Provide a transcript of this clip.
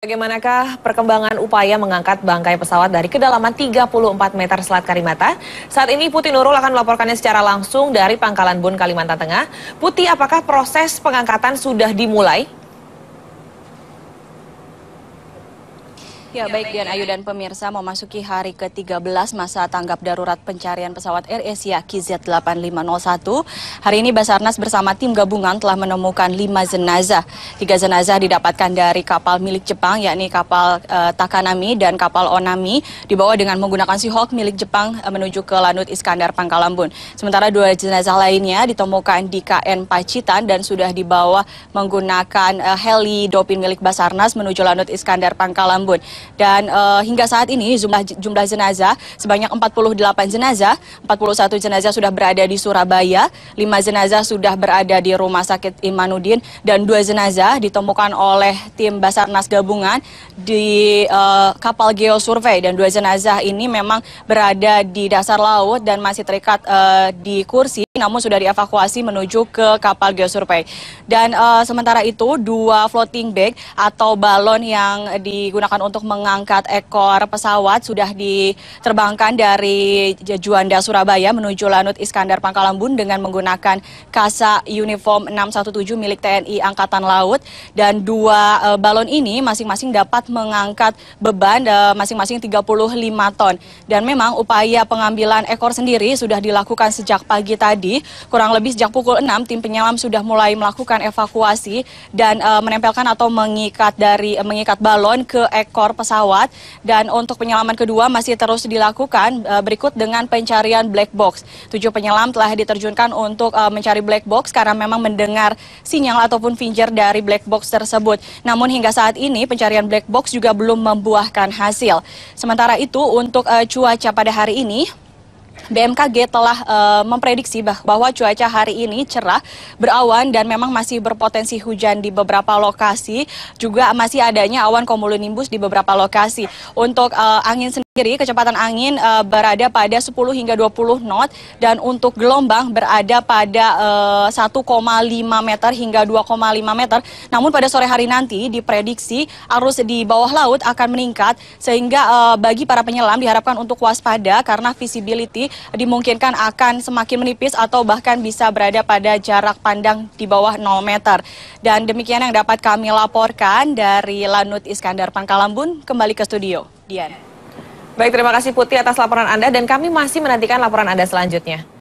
Bagaimanakah perkembangan upaya mengangkat bangkai pesawat dari kedalaman 34 meter Selat Karimata? Saat ini Putih Nurul akan melaporkannya secara langsung dari Pangkalan Bun, Kalimantan Tengah. Putih, apakah proses pengangkatan sudah dimulai? Ya baik Dian Ayu dan pemirsa memasuki hari ke-13 masa tanggap darurat pencarian pesawat Air Asia KZ8501. Hari ini Basarnas bersama tim gabungan telah menemukan 5 jenazah. Tiga jenazah didapatkan dari kapal milik Jepang yakni kapal uh, Takanami dan kapal Onami dibawa dengan menggunakan Hawk milik Jepang uh, menuju ke Lanut Iskandar Pangkalambun. Sementara dua jenazah lainnya ditemukan di KN Pacitan dan sudah dibawa menggunakan uh, heli dopin milik Basarnas menuju Lanut Iskandar Pangkalambun. Dan uh, hingga saat ini jumlah jumlah jenazah sebanyak 48 jenazah, 41 jenazah sudah berada di Surabaya, 5 jenazah sudah berada di Rumah Sakit Imanudin dan 2 jenazah ditemukan oleh tim Basarnas gabungan di uh, kapal geosurvey dan 2 jenazah ini memang berada di dasar laut dan masih terikat uh, di kursi namun sudah dievakuasi menuju ke kapal geosurvey. Dan uh, sementara itu dua floating bag atau balon yang digunakan untuk mengangkat ekor pesawat sudah diterbangkan dari Juanda Surabaya menuju Lanut Iskandar Pangkalambun dengan menggunakan kasa uniform 617 milik TNI Angkatan Laut dan dua e, balon ini masing-masing dapat mengangkat beban eh, masing-masing e, 35 ton dan memang upaya pengambilan ekor sendiri sudah dilakukan sejak pagi tadi kurang lebih sejak pukul 6 tim penyelam sudah mulai melakukan evakuasi dan e, menempelkan atau mengikat dari mengikat balon ke ekor pesawat dan untuk penyelaman kedua masih terus dilakukan eh, berikut dengan pencarian black box. Tujuh penyelam telah diterjunkan untuk eh, mencari black box karena memang mendengar sinyal ataupun finger dari black box tersebut. Namun hingga saat ini pencarian black box juga belum membuahkan hasil. Sementara itu untuk eh, cuaca pada hari ini BMKG telah uh, memprediksi bahwa cuaca hari ini cerah, berawan dan memang masih berpotensi hujan di beberapa lokasi, juga masih adanya awan komulonimbus di beberapa lokasi. Untuk uh, angin sendiri sendiri kecepatan angin uh, berada pada 10 hingga 20 knot dan untuk gelombang berada pada uh, eh, 1,5 meter hingga 2,5 meter. Namun pada sore hari nanti diprediksi arus di bawah laut akan meningkat sehingga uh, bagi para penyelam diharapkan untuk waspada karena visibility dimungkinkan akan semakin menipis atau bahkan bisa berada pada jarak pandang di bawah 0 meter. Dan demikian yang dapat kami laporkan dari Lanut Iskandar Pangkalambun kembali ke studio. Dian. Baik, terima kasih Putih atas laporan Anda dan kami masih menantikan laporan Anda selanjutnya.